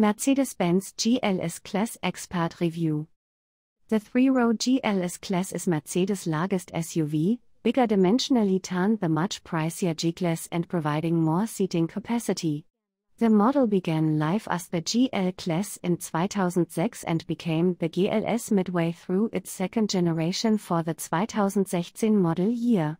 Mercedes-Benz GLS Class Expert Review The three-row GLS Class is Mercedes' largest SUV, bigger dimensionally than the much pricier G-Class and providing more seating capacity. The model began life as the GL Class in 2006 and became the GLS midway through its second generation for the 2016 model year.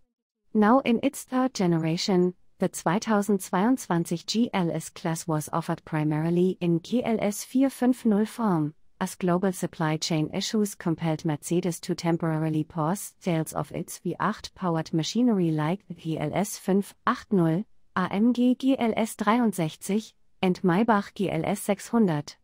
Now in its third generation, the 2022 GLS class was offered primarily in GLS 450 form, as global supply chain issues compelled Mercedes to temporarily pause sales of its V8 powered machinery like the GLS 580, AMG GLS 63, and Maybach GLS 600.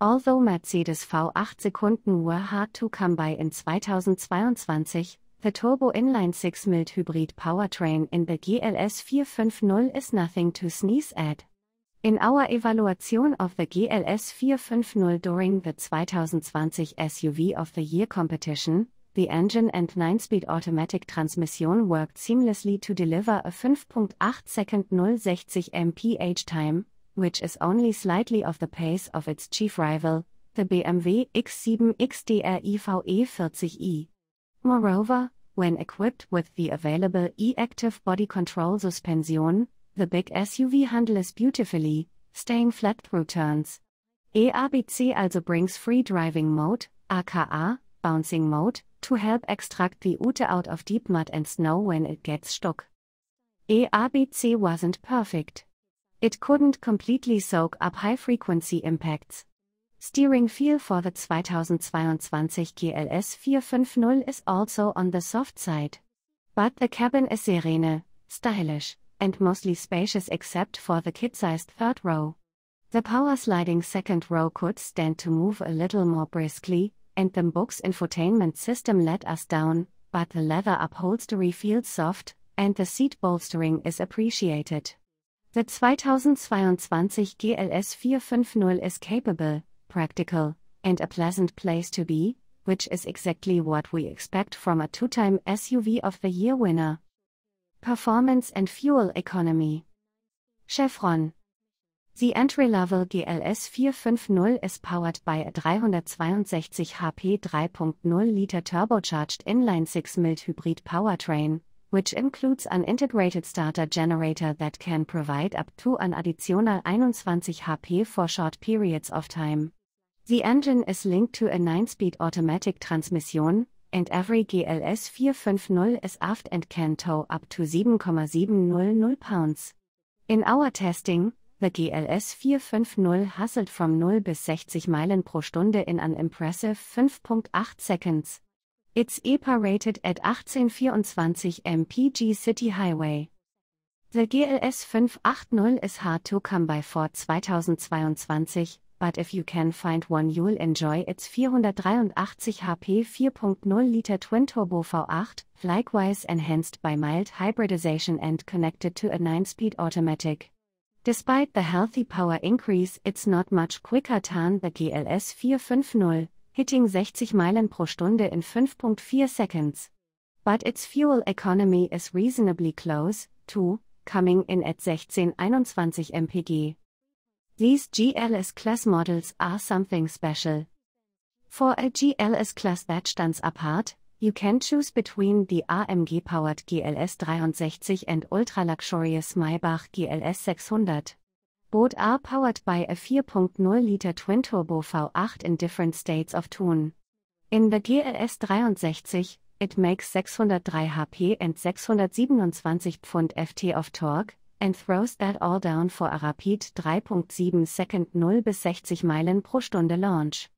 Although Mercedes V8 Sekunden were hard to come by in 2022, the turbo inline 6 mild hybrid powertrain in the GLS 450 is nothing to sneeze at. In our evaluation of the GLS 450 during the 2020 SUV of the Year competition, the engine and 9-speed automatic transmission worked seamlessly to deliver a 5.8-second 060 mph time, which is only slightly off the pace of its chief rival, the BMW X7 XDR IVE 40i. Moreover, when equipped with the available e-active body control suspension, the big SUV handles beautifully, staying flat through turns. EABC also brings free driving mode, aka bouncing mode, to help extract the Ute out of deep mud and snow when it gets stuck. EABC wasn't perfect. It couldn't completely soak up high frequency impacts. Steering feel for the 2022 GLS 450 is also on the soft side. But the cabin is serene, stylish, and mostly spacious except for the kid-sized third row. The power sliding second row could stand to move a little more briskly, and the book's infotainment system let us down, but the leather upholstery feels soft, and the seat bolstering is appreciated. The 2022 GLS 450 is capable, practical, and a pleasant place to be, which is exactly what we expect from a two time SUV of the Year winner. Performance and Fuel Economy Chevron the entry level GLS 450 is powered by a 362 HP 3.0 liter turbocharged inline six mild hybrid powertrain, which includes an integrated starter generator that can provide up to an additional 21 HP for short periods of time. The engine is linked to a 9-speed automatic transmission, and every GLS 450 is aft and can tow up to 7,700 pounds. In our testing, the GLS 450 hustled from 0 bis 60 Meilen pro Stunde in an impressive 5.8 seconds. It's EPA rated at 1824 mpg City Highway. The GLS 580 is hard to come by for 2022, but if you can find one you'll enjoy its 483 HP 4.0 liter twin-turbo V8, likewise enhanced by mild hybridization and connected to a 9-speed automatic. Despite the healthy power increase, it's not much quicker than the GLS 450, hitting 60 miles per Stunde in 5.4 seconds. But its fuel economy is reasonably close, too, coming in at 1621 mpg. These GLS class models are something special. For a GLS class that stands apart, you can choose between the AMG powered GLS 63 and ultra luxurious Maybach GLS 600. Both are powered by a 4.0 liter twin turbo V8 in different states of tune. In the GLS 63, it makes 603 HP and 627 pound-ft of torque, and throws that all down for a rapid 3.7 second 0 bis 60 Meilen pro Stunde Launch.